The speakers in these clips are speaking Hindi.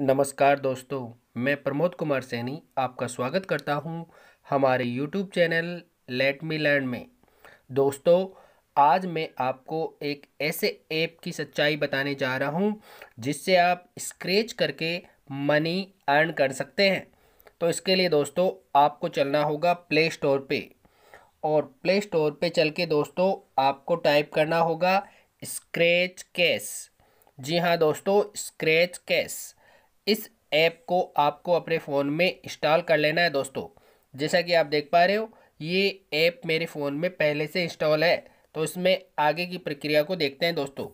नमस्कार दोस्तों मैं प्रमोद कुमार सैनी आपका स्वागत करता हूं हमारे YouTube channel let me learn में दोस्तों आज मैं आपको एक ऐसे ऐप की सच्चाई बताने जा रहा हूं जिससे आप स्क्रेच करके मनी अर्न कर सकते हैं तो इसके लिए दोस्तों आपको चलना होगा प्ले स्टोर पे और प्ले स्टोर पे चल के दोस्तों आपको टाइप करना होगा स्क्रैच कैश जी हाँ दोस्तों स्क्रैच कैश इस ऐप को आपको अपने फ़ोन में इंस्टॉल कर लेना है दोस्तों जैसा कि आप देख पा रहे हो ये ऐप मेरे फ़ोन में पहले से इंस्टॉल है तो इसमें आगे की प्रक्रिया को देखते हैं दोस्तों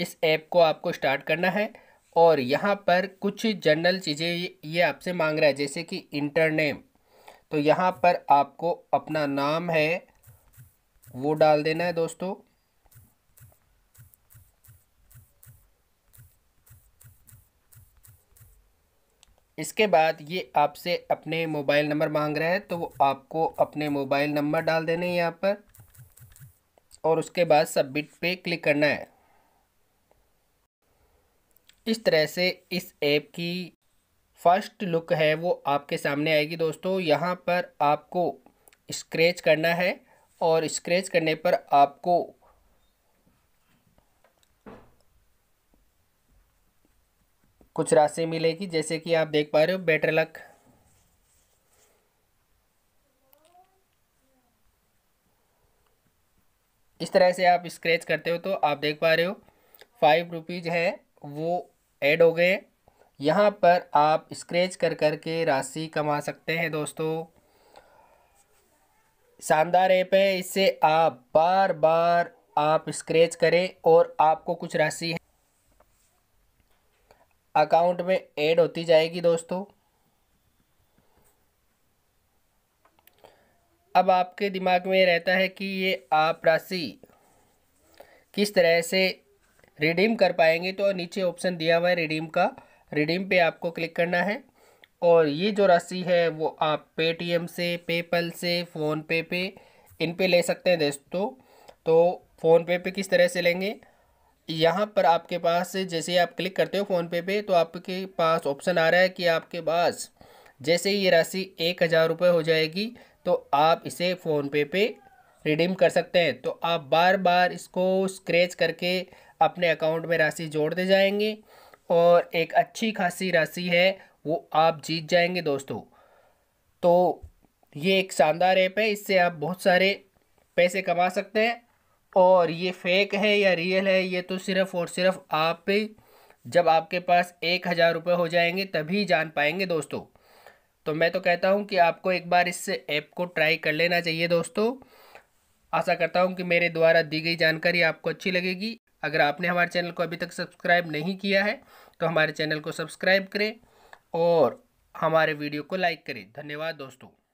इस ऐप को आपको स्टार्ट करना है और यहाँ पर कुछ जनरल चीज़ें ये आपसे मांग रहा है जैसे कि इंटरनेम तो यहाँ पर आपको अपना नाम है वो डाल देना है दोस्तों इसके बाद ये आपसे अपने मोबाइल नंबर मांग रहा है तो वो आपको अपने मोबाइल नंबर डाल देने हैं यहाँ पर और उसके बाद सबमिट पे क्लिक करना है इस तरह से इस ऐप की फर्स्ट लुक है वो आपके सामने आएगी दोस्तों यहाँ पर आपको स्क्रैच करना है और स्क्रैच करने पर आपको कुछ राशि मिलेगी जैसे कि आप देख पा रहे हो बेटर लक इस तरह से आप स्क्रैच करते हो तो आप देख पा रहे हो फाइव रुपीज़ है वो ऐड हो गए यहाँ पर आप स्क्रैच कर कर के राशि कमा सकते हैं दोस्तों शानदार ऐप है इससे आप बार बार आप स्क्रैच करें और आपको कुछ राशि अकाउंट में ऐड होती जाएगी दोस्तों अब आपके दिमाग में रहता है कि ये आप राशि किस तरह से रिडीम कर पाएंगे तो नीचे ऑप्शन दिया हुआ है रिडीम का रिडीम पे आपको क्लिक करना है और ये जो राशि है वो आप पेटीएम से पेपल से फ़ोनपे पे इन पे ले सकते हैं दोस्तों तो फ़ोनपे पे किस तरह से लेंगे यहाँ पर आपके पास जैसे आप क्लिक करते हो फ़ोनपे पे तो आपके पास ऑप्शन आ रहा है कि आपके पास जैसे ये राशि एक हज़ार रुपये हो जाएगी तो आप इसे फ़ोनपे पे रिडीम कर सकते हैं तो आप बार बार इसको स्क्रैच करके अपने अकाउंट में राशि जोड़ते जाएंगे और एक अच्छी खासी राशि है वो आप जीत जाएंगे दोस्तों तो ये एक शानदार ऐप है इससे आप बहुत सारे पैसे कमा सकते हैं और ये फेक है या रियल है ये तो सिर्फ़ और सिर्फ आप जब आपके पास एक हज़ार रुपये हो जाएंगे तभी जान पाएंगे दोस्तों तो मैं तो कहता हूँ कि आपको एक बार इस ऐप को ट्राई कर लेना चाहिए दोस्तों आशा करता हूँ कि मेरे द्वारा दी गई जानकारी आपको अच्छी लगेगी अगर आपने हमारे चैनल को अभी तक सब्सक्राइब नहीं किया है तो हमारे चैनल को सब्सक्राइब करें और हमारे वीडियो को लाइक करें धन्यवाद दोस्तों